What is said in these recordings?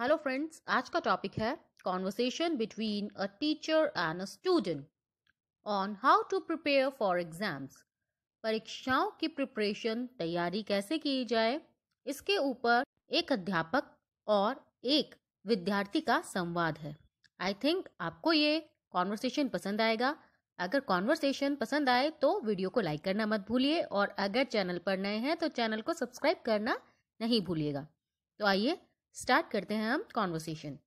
Hello friends आज का topic है conversation between a teacher and a student on how to prepare for exams परीक्षाओं की preparation तैयारी कैसे की जाए इसके ऊपर एक अध्यापक और एक विद्यार्थी का संवाद है आई थिंक आपको ये कॉन्वर्सेशन पसंद आएगा अगर कॉन्वर्सेशन पसंद आए तो वीडियो को लाइक करना मत भूलिए और अगर चैनल पर नए हैं तो चैनल को सब्सक्राइब करना नहीं भूलिएगा तो आइए स्टार्ट करते हैं हम conversation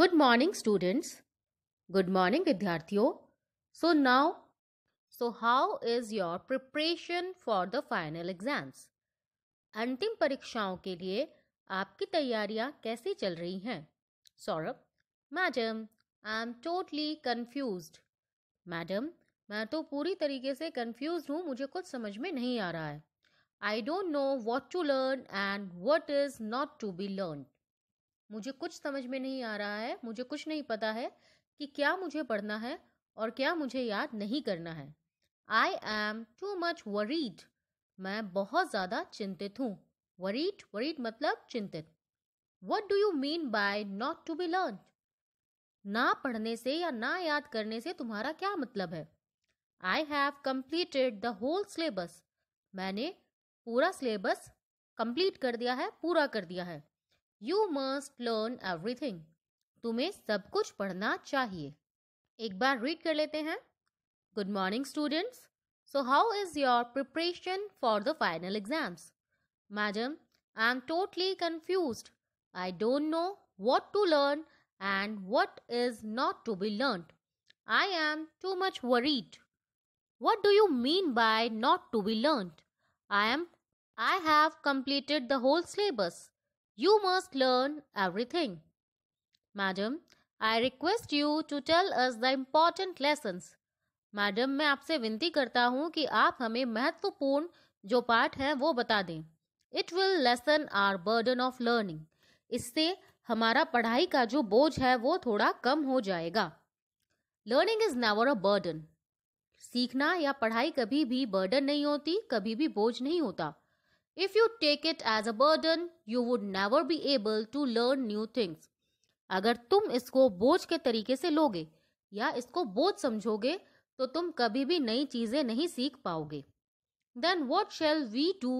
good morning students good morning विद्यार्थियों so now so how is your preparation for the final exams अंतिम परीक्षाओं के लिए आपकी तैयारियां कैसी चल रही हैं Saurabh madam I am totally confuse madam मैं तो पूरी तरीके से कन्फ्यूज हूँ मुझे कुछ समझ में नहीं आ रहा है I don't know what to learn and what is not to be learn मुझे कुछ समझ में नहीं आ रहा है मुझे कुछ नहीं पता है कि क्या मुझे पढ़ना है और क्या मुझे याद नहीं करना है I am too much worried मैं बहुत ज़्यादा चिंतित हूँ वरीड वरीड मतलब चिंतित what do you mean by not to be learn ना पढ़ने से या ना याद करने से तुम्हारा क्या मतलब है I have completed the whole syllabus मैंने पूरा सिलेबस कंप्लीट कर दिया है पूरा कर दिया है यू मस्ट लर्न एवरीथिंग तुम्हें सब कुछ पढ़ना चाहिए एक बार रीड कर लेते हैं good morning students so how is your preparation for the final exams madam I am totally confuse I don't know what to learn and what is not to be learn I am too much worried what do you mean by not to be learn I am I have completed the whole syllabus. You must learn everything. Madam I request you to tell us the important lessons madam मैं आपसे विनती करता हूँ कि आप हमें महत्वपूर्ण जो पाठ है वो बता दें it will lessen our burden of learning इससे हमारा पढ़ाई का जो बोझ है वो थोड़ा कम हो जाएगा learning is never a burden सीखना या पढ़ाई कभी भी बर्डन नहीं होती कभी भी बोझ नहीं होता If you take it as a burden, you would never be able to learn new things. अगर तुम इसको बोझ के तरीके से लोगे या इसको बोझ समझोगे तो तुम कभी भी नई चीजें नहीं सीख पाओगे then what shall we do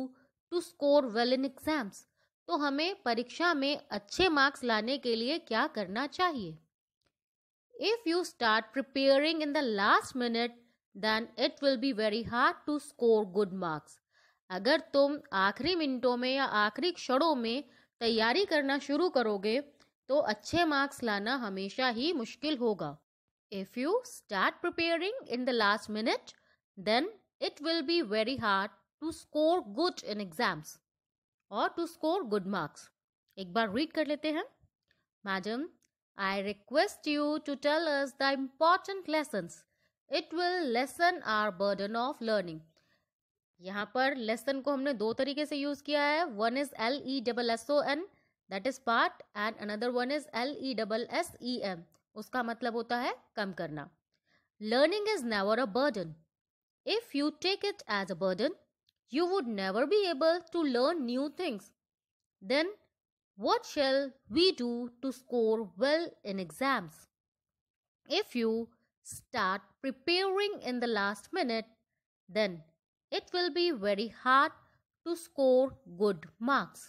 to score well in exams तो हमें परीक्षा में अच्छे मार्क्स लाने के लिए क्या करना चाहिए if you start preparing in the last minute then it will be very hard to score good marks अगर तुम आखिरी मिनटों में या आखिरी क्षणों में तैयारी करना शुरू करोगे तो अच्छे मार्क्स लाना हमेशा ही मुश्किल होगा if you start preparing in the last minute then it will be very hard to score good in exams और टू स्कोर गुड मार्क्स एक बार रीड कर लेते हैं madam I request you to tell us the important lessons it will lessen our burden of learning यहाँ पर lesson को हमने दो तरीके से यूज किया है one is L E double S O N that is part and another one is L E double S E M उसका मतलब होता है कम करना learning is never a burden if you take it as a burden you would never be able to learn new things then what shall we do to score well in exams if you start preparing in the last minute then it will be very hard to score good marks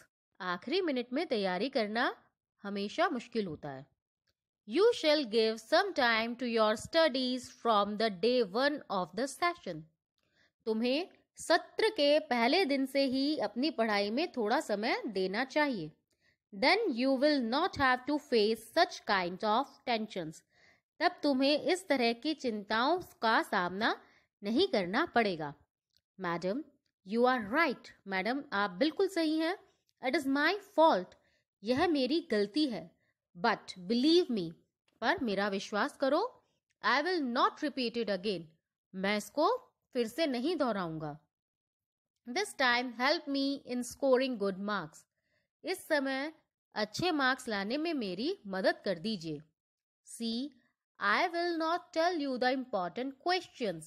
आखिरी minute में तैयारी करना हमेशा मुश्किल होता है you shall give some time to your studies from the day one of the session तुम्हें सत्र के पहले दिन से ही अपनी पढ़ाई में थोड़ा समय देना चाहिए then you will not have to face such kind of tension तब तुम्हें इस तरह की चिंताओं का सामना नहीं करना पड़ेगा madam you are right madam आप बिल्कुल सही हैं इट इज़ माई फॉल्ट यह मेरी गलती है बट बिलीव मी पर मेरा विश्वास करो I will not repeat it again मैं इसको फिर से नहीं दोहराऊंगा this time help me in scoring good marks इस समय अच्छे मार्क्स लाने में मेरी मदद कर दीजिए see I will not tell you the important question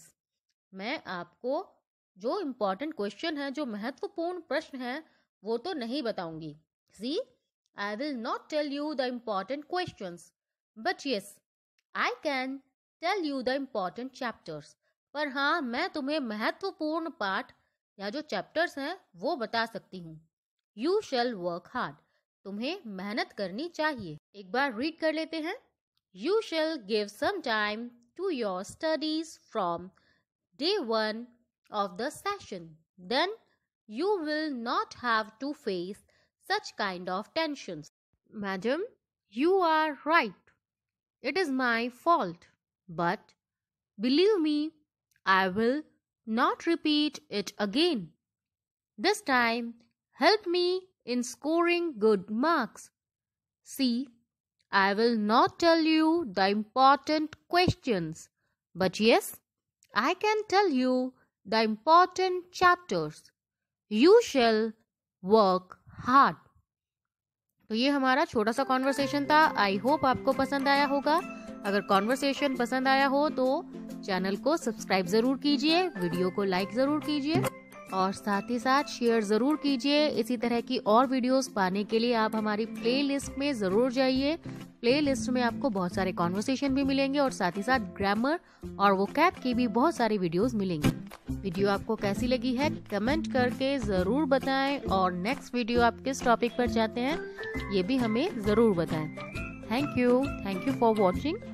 मैं आपको जो इम्पोर्टेंट क्वेश्चन है जो महत्वपूर्ण प्रश्न है वो तो नहीं बताऊंगी see I will not tell you the important question but yes I can tell you the important chapters पर हाँ मैं तुम्हें महत्वपूर्ण पाठ या जो चैप्टर्स हैं वो बता सकती हूँ यू शेल वर्क हार्ड तुम्हें मेहनत करनी चाहिए एक बार रीड कर लेते हैं you shall give some time to your studies from day one of the session. Then you will not have to face such kind of tensions. Madam, you are right. It is my fault. But believe me, I will not repeat it again. This time, help me in scoring good marks. See, I will not tell you the important questions, but yes, I can tell you the important chapters. You shall work hard. तो ये हमारा छोटा सा conversation था I hope आपको पसंद आया होगा अगर कॉन्वर्सेशन पसंद आया हो तो चैनल को सब्सक्राइब जरूर कीजिए वीडियो को लाइक जरूर कीजिए और साथ ही साथ शेयर ज़रूर कीजिए इसी तरह की और वीडियोस पाने के लिए आप हमारी प्लेलिस्ट में ज़रूर जाइए प्लेलिस्ट में आपको बहुत सारे कॉन्वर्सेशन भी मिलेंगे और साथ ही साथ ग्रामर और वो कैप की भी बहुत सारी वीडियोस मिलेंगी वीडियो आपको कैसी लगी है कमेंट करके ज़रूर बताएं और नेक्स्ट वीडियो आप किस टॉपिक पर चाहते हैं ये भी हमें ज़रूर बताएं thank you thank you for watching